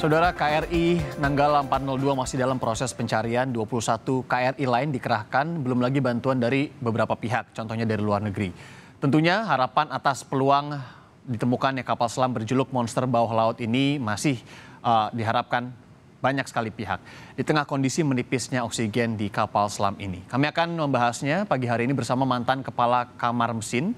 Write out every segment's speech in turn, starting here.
Saudara KRI Nanggala 402 masih dalam proses pencarian, 21 KRI lain dikerahkan, belum lagi bantuan dari beberapa pihak, contohnya dari luar negeri. Tentunya harapan atas peluang ditemukannya kapal selam berjuluk monster bawah laut ini masih uh, diharapkan banyak sekali pihak di tengah kondisi menipisnya oksigen di kapal selam ini. Kami akan membahasnya pagi hari ini bersama mantan Kepala Kamar Mesin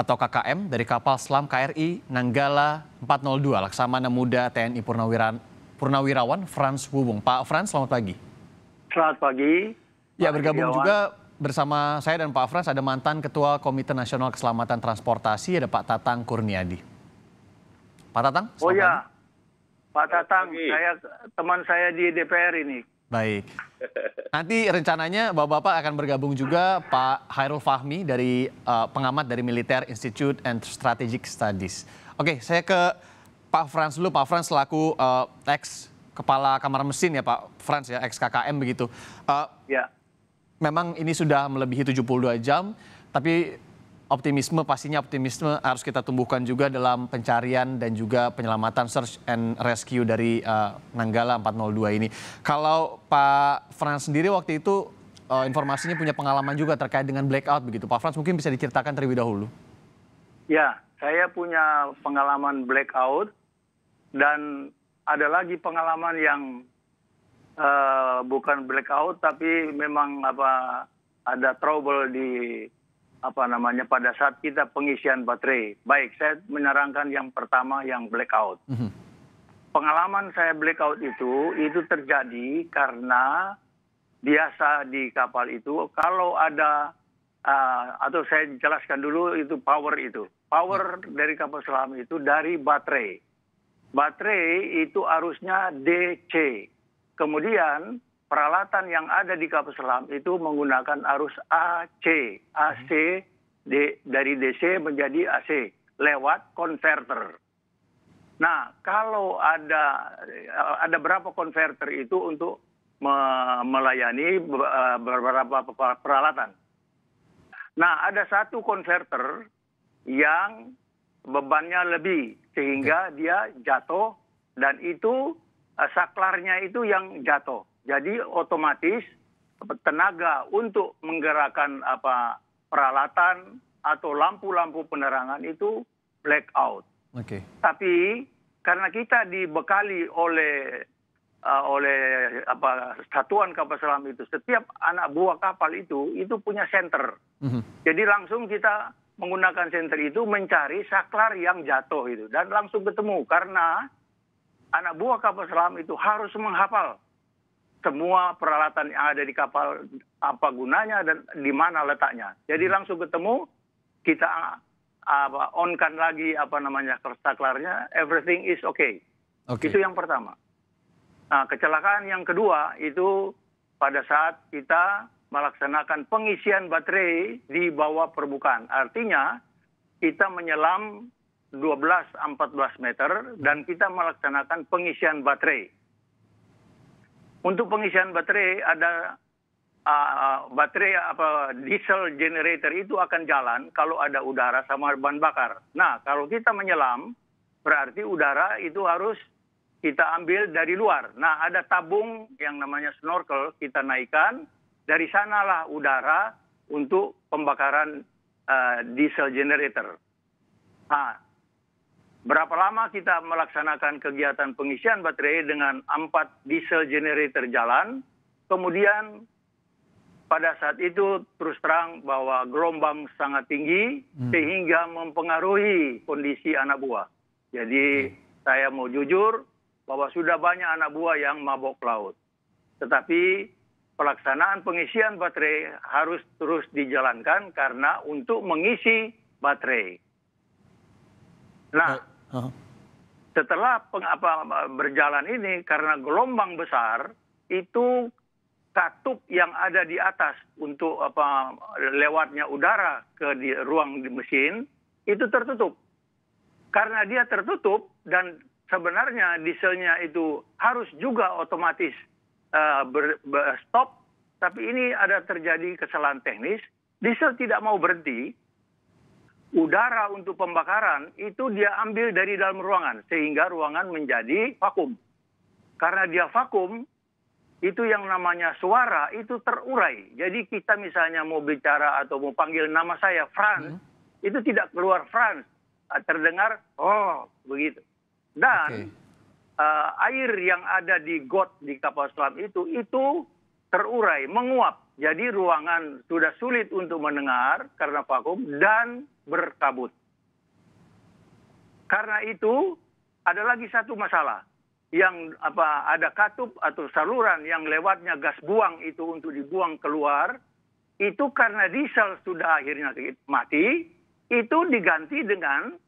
atau KKM dari kapal selam KRI Nanggala 402 Laksamana Muda TNI Purnawiran, Purnawirawan Frans Wubung. Pak Frans, selamat pagi. Selamat pagi. Ya, bergabung Giawan. juga bersama saya dan Pak Frans ada mantan Ketua Komite Nasional Keselamatan Transportasi, ada Pak Tatang Kurniadi. Pak Tatang, Oh ya, pagi. Pak Tatang, saya, teman saya di DPR ini, Baik. Nanti rencananya Bapak-bapak akan bergabung juga Pak Hairul Fahmi dari uh, pengamat dari Military Institute and Strategic Studies. Oke, saya ke Pak Frans dulu. Pak Frans selaku uh, ex kepala kamar mesin ya Pak Frans ya, ex KKM begitu. Uh, ya. Memang ini sudah melebihi 72 jam, tapi optimisme pastinya optimisme harus kita tumbuhkan juga dalam pencarian dan juga penyelamatan search and rescue dari uh, Nanggala 402 ini. Kalau Pak Frans sendiri waktu itu uh, informasinya punya pengalaman juga terkait dengan blackout begitu. Pak Frans mungkin bisa diceritakan terlebih dahulu. Ya, saya punya pengalaman blackout dan ada lagi pengalaman yang uh, bukan blackout tapi memang apa ada trouble di apa namanya pada saat kita pengisian baterai. Baik, saya menyarankan yang pertama yang blackout. Mm -hmm. Pengalaman saya blackout itu itu terjadi karena biasa di kapal itu kalau ada uh, atau saya jelaskan dulu itu power itu. Power mm -hmm. dari kapal selam itu dari baterai. Baterai itu arusnya DC. Kemudian peralatan yang ada di kapal selam itu menggunakan arus AC, AC D, dari DC menjadi AC lewat konverter. Nah, kalau ada eh, ada berapa konverter itu untuk me melayani eh, beberapa peralatan. Nah, ada satu konverter yang bebannya lebih sehingga dia jatuh dan itu eh, saklarnya itu yang jatuh. Jadi otomatis tenaga untuk menggerakkan apa peralatan atau lampu-lampu penerangan itu blackout. Oke. Okay. Tapi karena kita dibekali oleh uh, oleh apa satuan kapal selam itu, setiap anak buah kapal itu itu punya center. Mm-hmm. Jadi langsung kita menggunakan center itu mencari saklar yang jatuh itu dan langsung ketemu karena anak buah kapal selam itu harus menghafal semua peralatan yang ada di kapal apa gunanya dan di mana letaknya. Jadi hmm. langsung ketemu kita apa onkan lagi apa namanya kerstaklarnya everything is okay. okay. Itu yang pertama. Nah, kecelakaan yang kedua itu pada saat kita melaksanakan pengisian baterai di bawah permukaan. Artinya kita menyelam 12 14 meter dan kita melaksanakan pengisian baterai. Untuk pengisian baterai ada uh, baterai apa diesel generator itu akan jalan kalau ada udara sama bahan bakar. Nah, kalau kita menyelam berarti udara itu harus kita ambil dari luar. Nah, ada tabung yang namanya snorkel kita naikkan dari sanalah udara untuk pembakaran uh, diesel generator. Nah, berapa lama kita melaksanakan kegiatan pengisian baterai dengan empat diesel generator jalan, kemudian pada saat itu terus terang bahwa gelombang sangat tinggi hmm. sehingga mempengaruhi kondisi anak buah. Jadi hmm. saya mau jujur bahwa sudah banyak anak buah yang mabok laut. Tetapi pelaksanaan pengisian baterai harus terus dijalankan karena untuk mengisi baterai nah setelah berjalan ini karena gelombang besar itu katup yang ada di atas untuk apa lewatnya udara ke di, ruang di mesin itu tertutup. Karena dia tertutup dan sebenarnya dieselnya itu harus juga otomatis uh, ber, ber, stop, tapi ini ada terjadi kesalahan teknis, diesel tidak mau berhenti udara untuk pembakaran itu dia ambil dari dalam ruangan sehingga ruangan menjadi vakum. Karena dia vakum, itu yang namanya suara itu terurai. Jadi kita misalnya mau bicara atau mau panggil nama saya Franz, hmm. itu tidak keluar Franz, ah, terdengar oh begitu. Dan okay. uh, eh, air yang ada di got di kapal selam itu itu terurai, menguap. Jadi ruangan sudah sulit untuk mendengar karena vakum dan berkabut. Karena itu ada lagi satu masalah yang apa ada katup atau saluran yang lewatnya gas buang itu untuk dibuang keluar itu karena diesel sudah akhirnya mati itu diganti dengan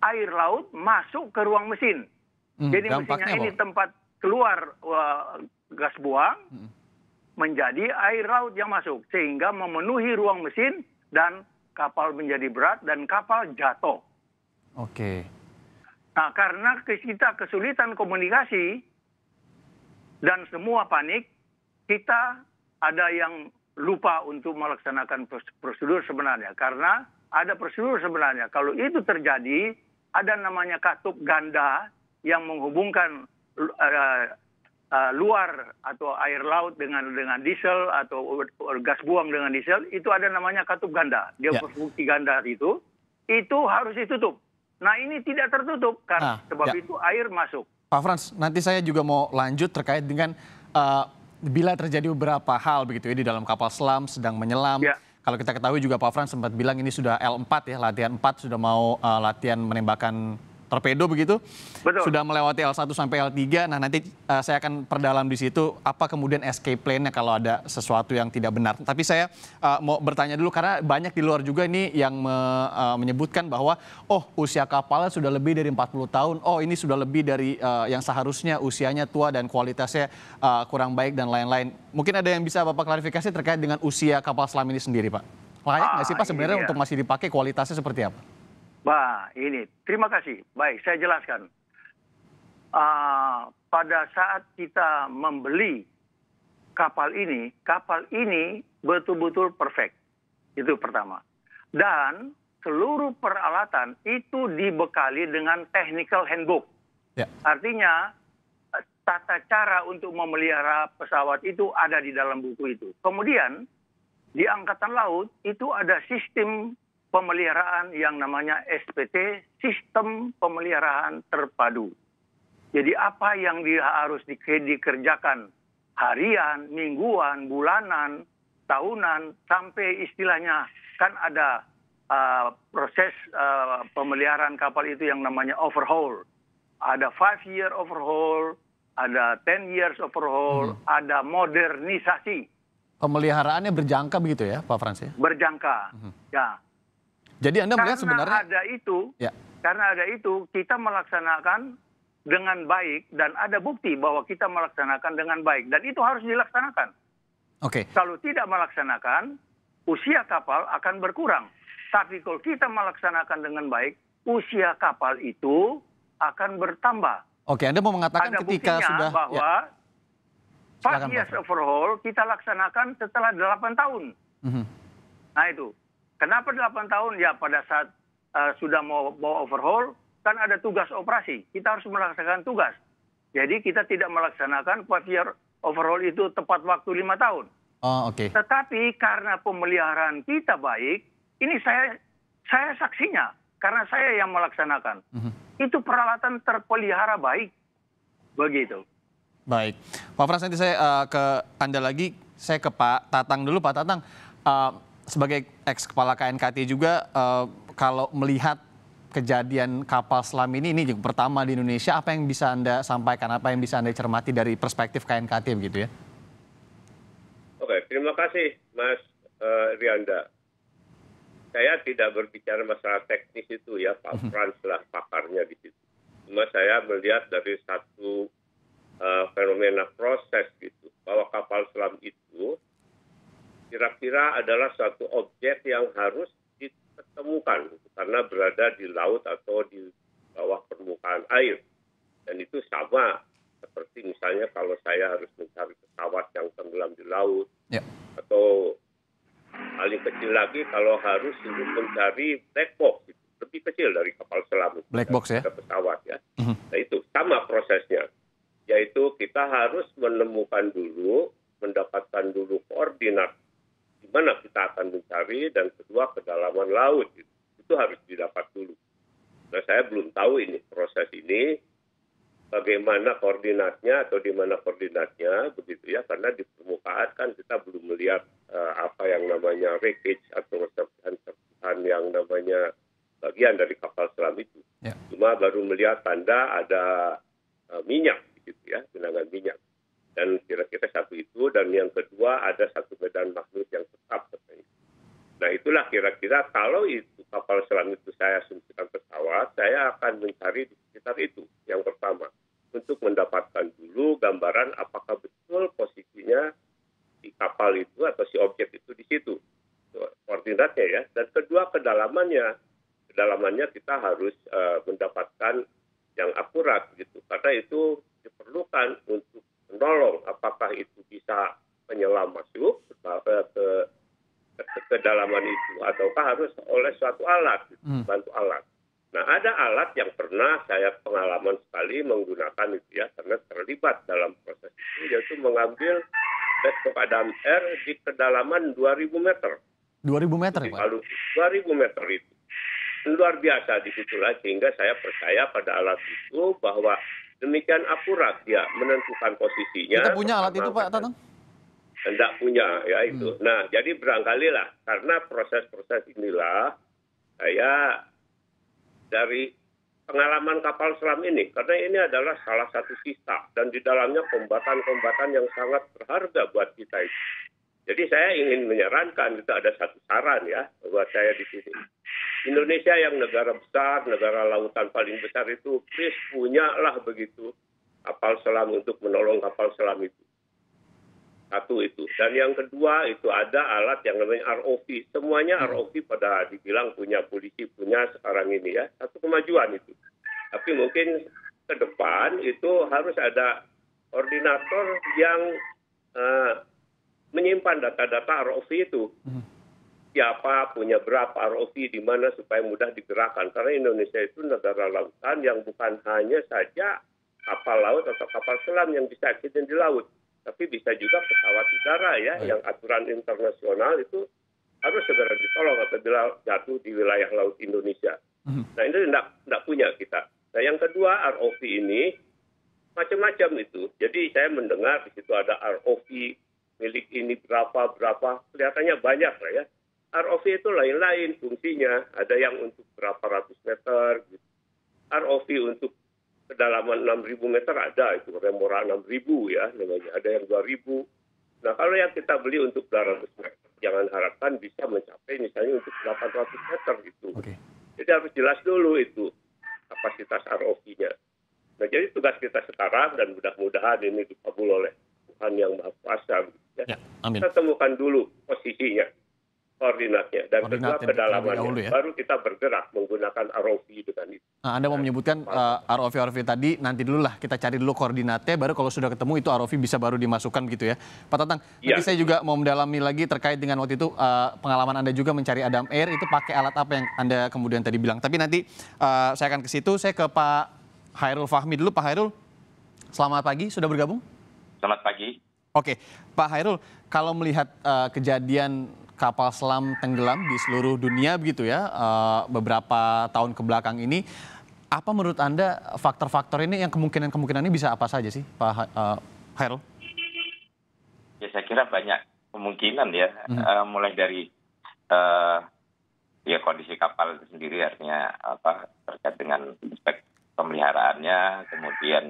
air laut masuk ke ruang mesin. Hmm, Jadi mesinnya ini tempat keluar uh, gas buang. Hmm menjadi air laut yang masuk sehingga memenuhi ruang mesin dan kapal menjadi berat dan kapal jatuh. Oke. Okay. Nah, karena kita kesulitan komunikasi dan semua panik, kita ada yang lupa untuk melaksanakan prosedur sebenarnya karena ada prosedur sebenarnya. Kalau itu terjadi, ada namanya katup ganda yang menghubungkan eh, uh, luar atau air laut dengan dengan diesel atau gas buang dengan diesel itu ada namanya katup ganda dia yeah. bukti ganda itu itu harus ditutup nah ini tidak tertutup karena ah, sebab yeah. itu air masuk Pak Frans nanti saya juga mau lanjut terkait dengan uh, bila terjadi beberapa hal begitu ya di dalam kapal selam sedang menyelam yeah. Kalau kita ketahui juga Pak Frans sempat bilang ini sudah L4 ya, latihan 4 sudah mau uh, latihan menembakkan torpedo begitu. Betul. Sudah melewati L1 sampai L3. Nah, nanti uh, saya akan perdalam di situ apa kemudian escape plan-nya kalau ada sesuatu yang tidak benar. Tapi saya uh, mau bertanya dulu karena banyak di luar juga ini yang me, uh, menyebutkan bahwa oh, usia kapal sudah lebih dari 40 tahun. Oh, ini sudah lebih dari uh, yang seharusnya usianya tua dan kualitasnya uh, kurang baik dan lain-lain. Mungkin ada yang bisa Bapak klarifikasi terkait dengan usia kapal selam ini sendiri, Pak. Layak ah, nggak ah, sih Pak sebenarnya iya. untuk masih dipakai kualitasnya seperti apa? Bah, ini terima kasih. Baik, saya jelaskan. Uh, pada saat kita membeli kapal ini, kapal ini betul-betul perfect. Itu pertama. Dan seluruh peralatan itu dibekali dengan technical handbook. Ya. Artinya tata cara untuk memelihara pesawat itu ada di dalam buku itu. Kemudian di angkatan laut itu ada sistem pemeliharaan yang namanya SPT, sistem pemeliharaan terpadu. Jadi apa yang harus dikerjakan harian, mingguan, bulanan, tahunan, sampai istilahnya kan ada uh, proses uh, pemeliharaan kapal itu yang namanya overhaul. Ada five year overhaul, ada ten years overhaul, hmm. ada modernisasi. Pemeliharaannya berjangka begitu ya, Pak Francis? Ya? Berjangka, hmm. ya. Jadi Anda melihat karena sebenarnya ada itu, ya. karena ada itu kita melaksanakan dengan baik dan ada bukti bahwa kita melaksanakan dengan baik dan itu harus dilaksanakan. Oke. Okay. Kalau tidak melaksanakan, usia kapal akan berkurang. Tapi kalau kita melaksanakan dengan baik, usia kapal itu akan bertambah. Oke, Anda mau mengatakan ada ketika sudah ya. bahwa ya. Silakan, years overhaul kita laksanakan setelah 8 tahun. Mm -hmm. Nah itu. Kenapa 8 tahun? Ya pada saat uh, sudah mau bawa overhaul, kan ada tugas operasi. Kita harus melaksanakan tugas. Jadi kita tidak melaksanakan year overhaul itu tepat waktu lima tahun. Oh, oke. Okay. Tetapi karena pemeliharaan kita baik, ini saya saya saksinya karena saya yang melaksanakan. Mm -hmm. Itu peralatan terpelihara baik. Begitu. Baik. Pak Frans, nanti saya uh, ke Anda lagi, saya ke Pak Tatang dulu Pak Tatang. Uh, sebagai ex kepala KNKT juga uh, kalau melihat kejadian kapal selam ini ini juga pertama di Indonesia apa yang bisa anda sampaikan apa yang bisa anda cermati dari perspektif KNKT begitu ya? Oke terima kasih Mas uh, Rianda. Saya tidak berbicara masalah teknis itu ya Pak mhm. Frans lah pakarnya di situ. Cuma saya melihat dari satu uh, fenomena proses gitu bahwa kapal selam itu kira-kira adalah suatu objek yang harus ditemukan karena berada di laut atau di bawah permukaan air. Dan itu sama seperti misalnya kalau saya harus mencari pesawat yang tenggelam di laut ya. atau paling kecil lagi kalau harus mencari black box lebih kecil dari kapal selam black box ya pesawat ya mhm. nah itu sama prosesnya yaitu kita harus menemukan dulu mendapatkan dulu koordinat mana kita akan mencari dan kedua kedalaman laut itu, itu harus didapat dulu. Nah saya belum tahu ini proses ini bagaimana koordinatnya atau di mana koordinatnya begitu ya karena di permukaan kan kita belum melihat uh, apa yang namanya wreckage atau serpihan-serpihan yang namanya bagian dari kapal selam itu. Ya. Cuma baru melihat tanda ada uh, minyak kapal itu atau si objek itu di situ koordinatnya ya dan kedua kedalamannya kedalamannya kita harus uh, mendapatkan yang akurat gitu karena itu diperlukan untuk menolong apakah itu bisa menyelam masuk ke, ke kedalaman itu ataukah harus oleh suatu alat gitu, hmm. bantu alat Nah, ada alat yang pernah saya pengalaman sekali menggunakan itu ya, karena terlibat dalam proses itu, yaitu mengambil sampai kepada air di kedalaman 2000 meter. 2000 meter, Pak? 2000 meter itu. Luar biasa situlah sehingga saya percaya pada alat itu bahwa demikian akurat ya menentukan posisinya. Kita punya alat itu Pak Tatang? Tidak punya ya itu. Hmm. Nah jadi berangkali lah karena proses-proses inilah saya dari pengalaman kapal selam ini karena ini adalah salah satu sisa dan di dalamnya kombatan-kombatan yang sangat berharga buat kita itu. Jadi saya ingin menyarankan itu ada satu saran ya buat saya di sini. Indonesia yang negara besar, negara lautan paling besar itu please punyalah begitu kapal selam untuk menolong kapal selam itu. Satu itu. Dan yang kedua itu ada alat yang namanya ROV. Semuanya hmm. ROV pada dibilang punya polisi, punya sekarang ini ya. Satu kemajuan itu. Tapi mungkin ke depan itu harus ada koordinator yang uh, menyimpan data-data ROV itu. Hmm. Siapa punya berapa ROV di mana supaya mudah digerakkan. Karena Indonesia itu negara lautan yang bukan hanya saja kapal laut atau kapal selam yang bisa kita di laut tapi bisa juga pesawat udara ya Ayo. yang aturan internasional itu harus segera ditolong apabila jatuh di wilayah laut Indonesia. Hmm. Nah ini tidak punya kita. Nah yang kedua ROV ini macam-macam itu. Jadi saya mendengar di situ ada ROV milik ini berapa berapa kelihatannya banyak lah ya. ROV itu lain-lain fungsinya. Ada yang untuk berapa ratus meter, gitu. ROV untuk kedalaman 6.000 meter ada itu remora 6.000 ya namanya ada yang 2.000 nah kalau yang kita beli untuk 200 meter jangan harapkan bisa mencapai misalnya untuk 800 meter itu. okay. jadi harus jelas dulu itu kapasitas ROV-nya nah jadi tugas kita sekarang dan mudah-mudahan ini dikabul oleh Tuhan yang Maha Kuasa gitu ya. ya amin. kita temukan dulu posisinya koordinatnya dan koordinat kedua kedalamannya. Dahulu ya. Baru kita bergerak menggunakan ROV dengan itu. Nah, Anda mau menyebutkan uh, eh, ROV-ROV tadi, nanti dulu lah kita cari dulu koordinatnya, baru kalau sudah ketemu itu ROV bisa baru dimasukkan gitu ya. Pak Tatang, ya. nanti saya juga mau mendalami lagi terkait dengan waktu itu uh, pengalaman Anda juga mencari Adam Air, itu pakai alat apa yang Anda kemudian tadi bilang. Tapi nanti uh, saya akan ke situ, saya ke Pak Hairul Fahmi dulu. Pak Hairul, selamat pagi, sudah bergabung? Selamat pagi. Oke, Pak Hairul, kalau melihat uh, kejadian kapal selam tenggelam di seluruh dunia begitu ya eh, beberapa tahun ke belakang ini. Apa menurut Anda faktor-faktor ini yang kemungkinan-kemungkinan ini bisa apa saja sih Pak uh, Ya saya kira banyak kemungkinan ya hmm. uh, mulai dari uh, ya kondisi kapal itu sendiri artinya apa terkait dengan aspek pemeliharaannya kemudian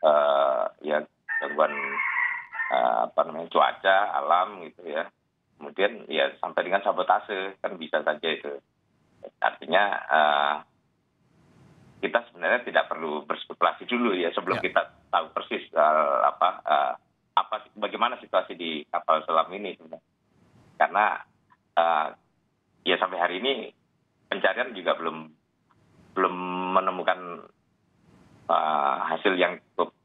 uh, ya gangguan uh, apa namanya cuaca alam gitu ya kemudian ya sampai dengan sabotase kan bisa saja itu artinya uh, kita sebenarnya tidak perlu berspekulasi dulu ya sebelum ya. kita tahu persis uh, apa uh, apa bagaimana situasi di kapal selam ini karena uh, ya sampai hari ini pencarian juga belum belum menemukan uh, hasil yang cukup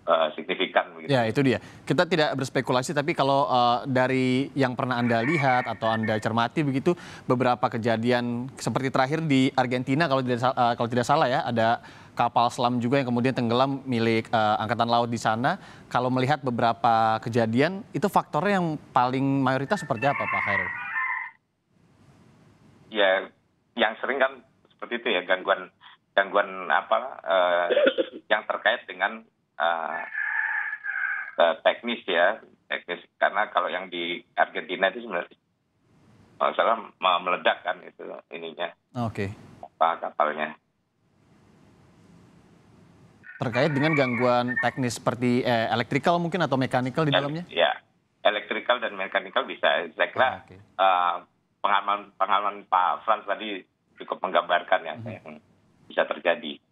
Eh, signifikan. Begitu. Ya itu dia. Kita tidak berspekulasi, tapi kalau uh, dari yang pernah anda lihat atau anda cermati begitu, beberapa kejadian seperti terakhir di Argentina kalau tidak uh, kalau tidak salah ya ada kapal selam juga yang kemudian tenggelam milik uh, angkatan laut di sana. Kalau melihat beberapa kejadian, itu faktornya yang paling mayoritas seperti apa, Pak Khairul? Ya, yang sering kan seperti itu ya gangguan gangguan apa uh, yang terkait dengan uh, uh, teknis ya teknis karena kalau yang di Argentina itu sebenarnya masalah meledak kan itu ininya oke okay. kapalnya terkait dengan gangguan teknis seperti eh, elektrikal mungkin atau mekanikal di dalamnya ya elektrikal dan mekanikal bisa saya kira oh, ah, okay. uh, eh, pengalaman pengalaman Pak Frans tadi cukup menggambarkan ya mm -hmm. yang bisa terjadi.